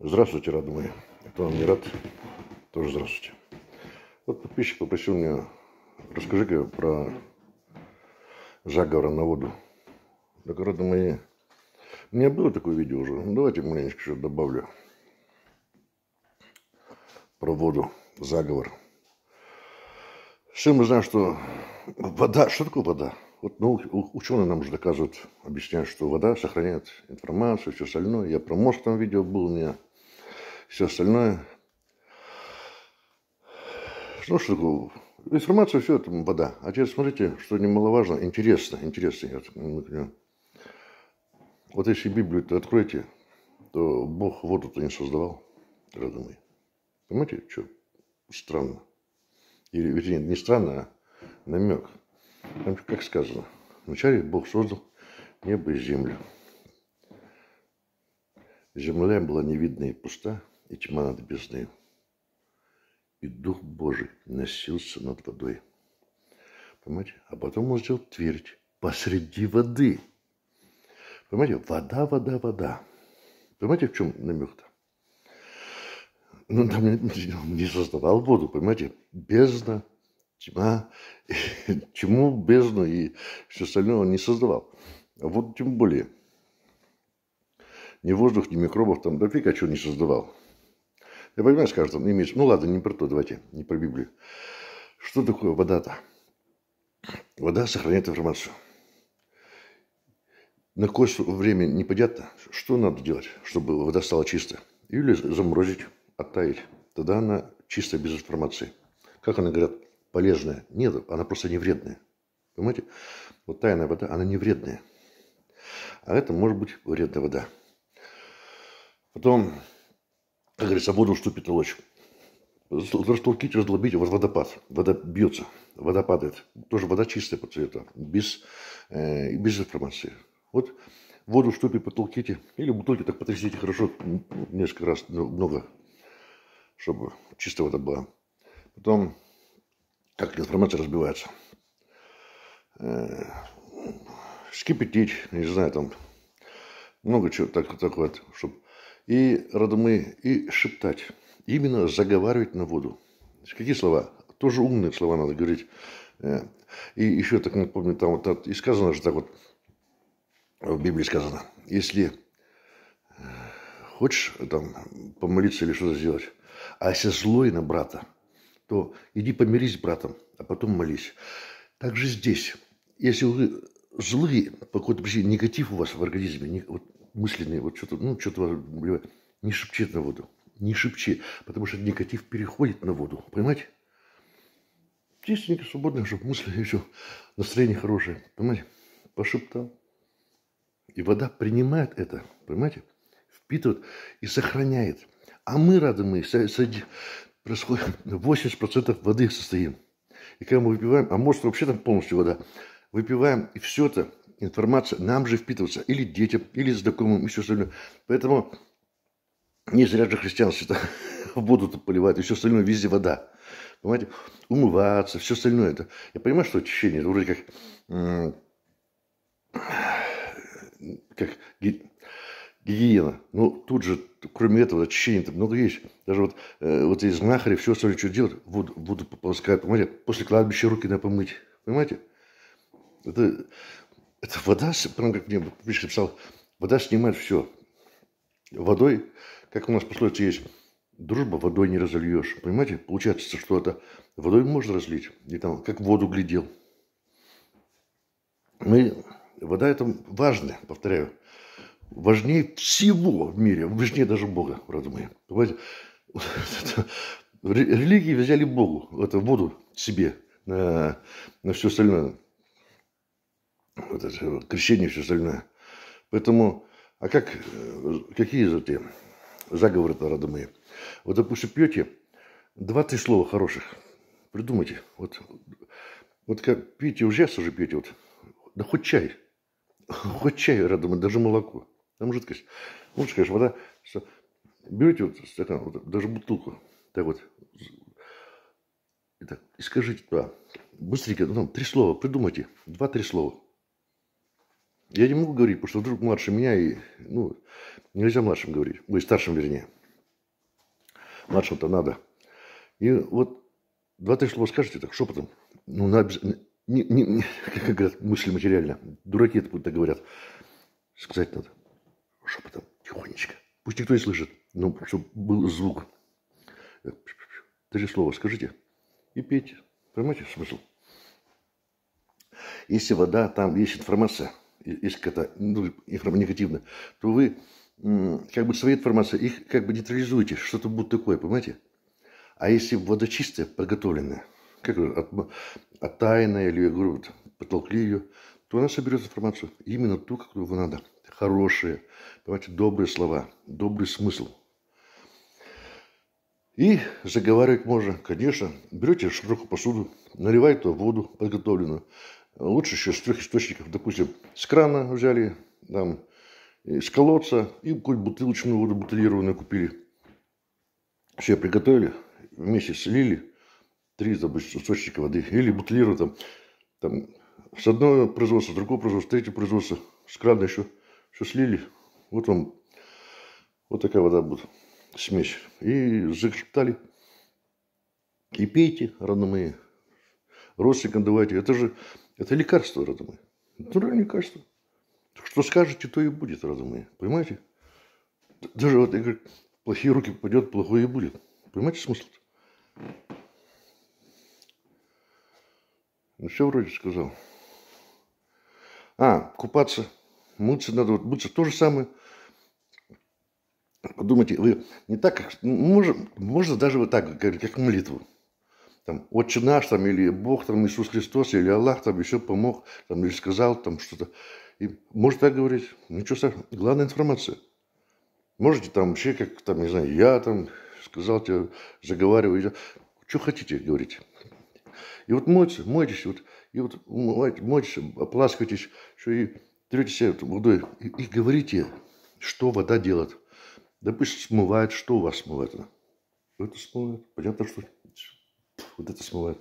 Здравствуйте, родные. Это вам не рад, тоже здравствуйте. Вот подписчик попросил меня, расскажи-ка про заговор на воду. Так, родные мои, у меня было такое видео уже. Ну, давайте маленечко еще добавлю про воду, заговор. Все мы знаем, что вода, что такое вода? Вот, ну, ученые нам же доказывают, объясняют, что вода сохраняет информацию, все остальное. Я про мозг там видео был, у меня все остальное. Ну, что такое? Информация, все это вода. А теперь смотрите, что немаловажно, интересно, интересно. Я, вот ну, если Библию -то откроете, то Бог воду-то не создавал, родные. Понимаете, что странно? Или, вернее, не странно, а намек – там, как сказано, вначале Бог создал небо и землю. Земля была невидна и пуста, и тьма над бездной. И Дух Божий носился над водой. Понимаете? А потом он сделал твердь посреди воды. Понимаете? Вода, вода, вода. Понимаете, в чем намек-то? Ну, там не, не создавал воду, понимаете? Бездна тьма, типа, «А? чему бездну и все остальное он не создавал. А вот тем более. Ни воздух, ни микробов там дофиг, а что не создавал. Я понимаю, скажет он, имеется, ну ладно, не про то, давайте, не про Библию. Что такое вода-то? Вода сохраняет информацию. На какое время непонятно, что надо делать, чтобы вода стала чистой. Или заморозить, оттаить, Тогда она чистая без информации. Как они говорят, полезная. Нет, она просто не вредная. Понимаете? Вот тайная вода, она не вредная. А это может быть вредная вода. Потом, как говорится, воду уступит лочь. Растолките, у вас водопад. Вода бьется, вода падает. Тоже вода чистая по цвету, без, э, без информации. Вот воду в потолките, или бутылки так потрясите хорошо, несколько раз, много, чтобы чистая вода была. Потом так информация разбивается. Э, скипятить, не знаю, там много чего так, такое, чтобы и родные, и шептать. Именно заговаривать на воду. Какие слова? Тоже умные слова надо говорить. Э, и еще так напомню, там вот и сказано же так вот, в Библии сказано, если э, хочешь там помолиться или что-то сделать, а если злой на брата, то иди помирись с братом, а потом молись. Так же здесь. Если вы злые, по какой-то причине негатив у вас в организме, не, вот, мысленный, вот что-то, ну, что-то не шепчет на воду, не шепчи, потому что негатив переходит на воду, понимаете? Чистенько, свободно, чтобы мысли еще, настроение хорошее, понимаете? Пошептал. И вода принимает это, понимаете? Впитывает и сохраняет. А мы, рады мы, происходит 80% воды состоим. И когда мы выпиваем, а может вообще там полностью вода, выпиваем, и все это, информация нам же впитывается, или детям, или знакомым, и все остальное. Поэтому не зря же христиан всегда воду-то поливают, и все остальное, везде вода. Понимаете? Умываться, все остальное. Это. Я понимаю, что очищение, это вроде как гигиена. Ну, тут же, кроме этого, очищение там много есть. Даже вот, э, вот эти знахари, все остальное, что делают, воду, воду полоскают, понимаете? После кладбища руки надо помыть, понимаете? Это, это вода, прям как мне Пришли писал, вода снимает все. Водой, как у нас пословица есть, дружба водой не разольешь, понимаете? Получается, что это водой можно разлить, и там, как воду глядел. Мы, вода это важно, повторяю важнее всего в мире, важнее даже Бога, родные. Понимаете? Религии взяли Богу, это воду себе, на, на все остальное. Вот это, крещение, все остальное. Поэтому, а как, э, какие же эти заговоры-то, родные? Вот, допустим, пьете два-три слова хороших, придумайте. Вот, вот как пьете, уже сейчас уже пьете, вот, да хоть чай, хоть чай, родные, даже молоко – там жидкость. Лучше, конечно, вода. Что... Берете вот стакан, вот, даже бутылку, так вот, и, так, и скажите туда, быстренько, ну, там, три слова, придумайте, два-три слова. Я не могу говорить, потому что вдруг младше меня, и, ну, нельзя младшим говорить, и старшим вернее. Младшим-то надо. И вот два-три слова скажете так шепотом, ну, надо, не, не, не, как говорят, мысли материально. Дураки это будто говорят. Сказать надо шепотом, тихонечко. Пусть никто не слышит, но чтобы был звук. Три э, слова скажите и пейте. Понимаете смысл? Если вода, там есть информация, если какая-то ну, негативная, то вы как бы свои информации, их как бы нейтрализуете, что-то будет такое, понимаете? А если вода чистая, подготовленная, как от, от тайны или, я говорю, потолкли ее, то она соберет информацию, именно ту, которую вам надо хорошие. Давайте добрые слова, добрый смысл. И заговаривать можно, конечно. Берете широкую посуду, наливаете воду подготовленную. Лучше еще с трех источников. Допустим, с крана взяли, там, из колодца и какую-нибудь бутылочную воду бутылированную купили. Все приготовили, вместе слили три допустим, источника воды. Или бутылированную там, там с одного производства, с другого производства, с третьего производства, с крана еще – все слили. Вот вам вот такая вода будет, смесь. И зашептали. И пейте, родные. Родственникам давайте. Это же это лекарство, родные. Натуральное лекарство. Что скажете, то и будет, родные. Понимаете? Даже вот, я говорю, плохие руки попадет, плохое и будет. Понимаете смысл? -то? Ну, все вроде сказал. А, купаться мыться надо, вот мыться то же самое. Подумайте, вы не так, как, можно, можно даже вот так, как, как молитву. Там, Отче наш, там, или Бог, там, Иисус Христос, или Аллах, там, еще помог, там, или сказал, там, что-то. И может так говорить, ничего страшного. Главная информация. Можете там вообще, как, там, не знаю, я там сказал тебе, заговариваю, что хотите, говорить. И вот мойтесь, мойтесь, вот, и вот мойтесь, мойтесь ополаскивайтесь, что и берете себе водой и, и говорите, что вода делает. Допустим смывает, что у вас смывает. она? Это смывает. Понятно, что вот это смывает.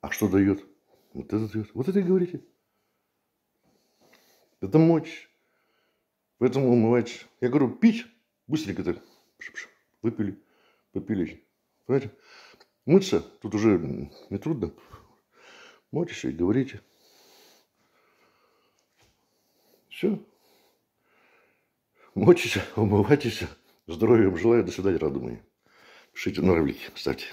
А что дает? Вот это дает. Вот это и говорите. Это мочь. Поэтому умывать. Я говорю, пить быстренько так. Выпили. Попили. Понимаете? Мыться тут уже не трудно. Мочишь и говорите. Все. Мочися, умывайтесь. Здоровья вам желаю. До свидания, родные. Пишите на ролики, ставьте.